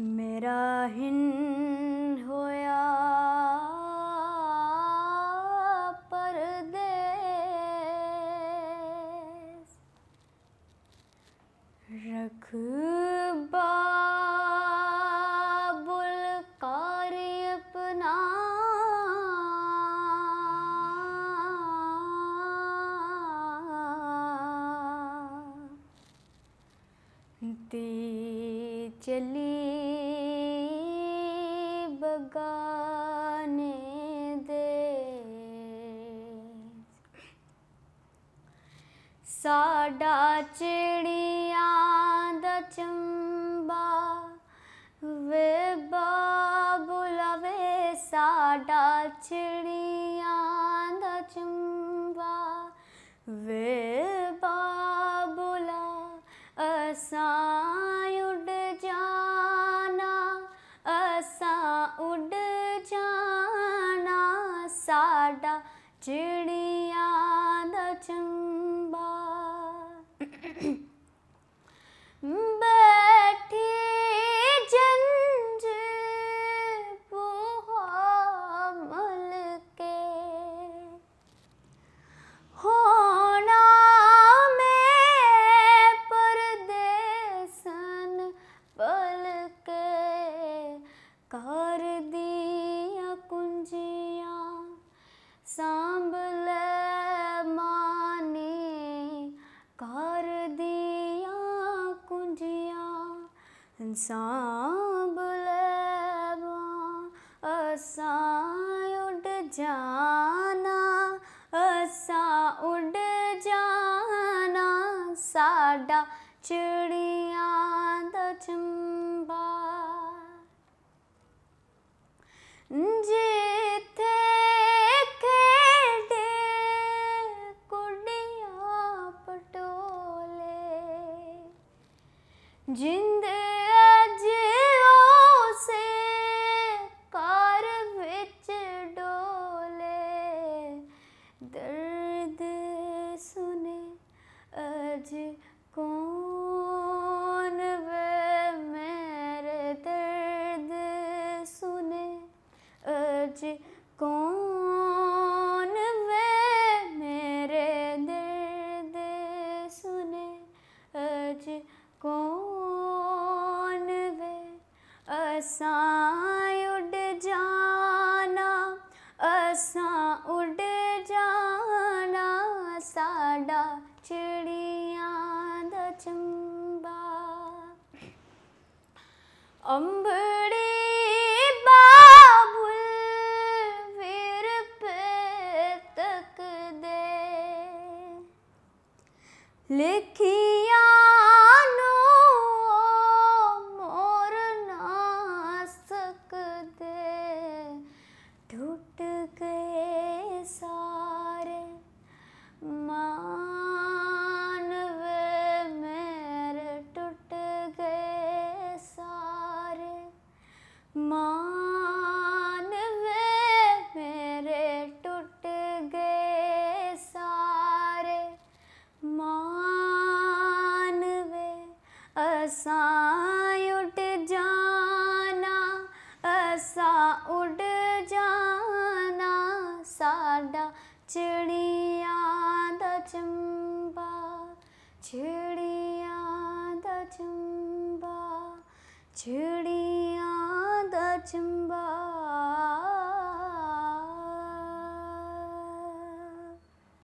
मेरा हिन होया पर रख बाबुल कारी अपना ती चली लगाने दे साडा चिड़िया दा चंबा वे बा बुलावे साडा चिड़िया साडा चिड़ी सांभल ਅਸਾਂ ਉੱਡ ਜਾਣਾ ਅਸਾਂ ਉੱਡ ਜਾਣਾ ਸਾਡਾ ਚਿੜੀਆਂ ਦਾ ਚੰਬਾ ਜਿੱਥੇ ਖੇਡੇ ਕੁੜੀਆਂ ਪਟੋਲੇ ਜਿੰ असां उड जाना असां उड जाना साडा चिड़िया दा चंबा अंबड़े लिखिया असा उठ जाना असां उड जाना साडा चिड़िया दा चंबा चिड़िया दा चंबा चिड़िया दा चंबा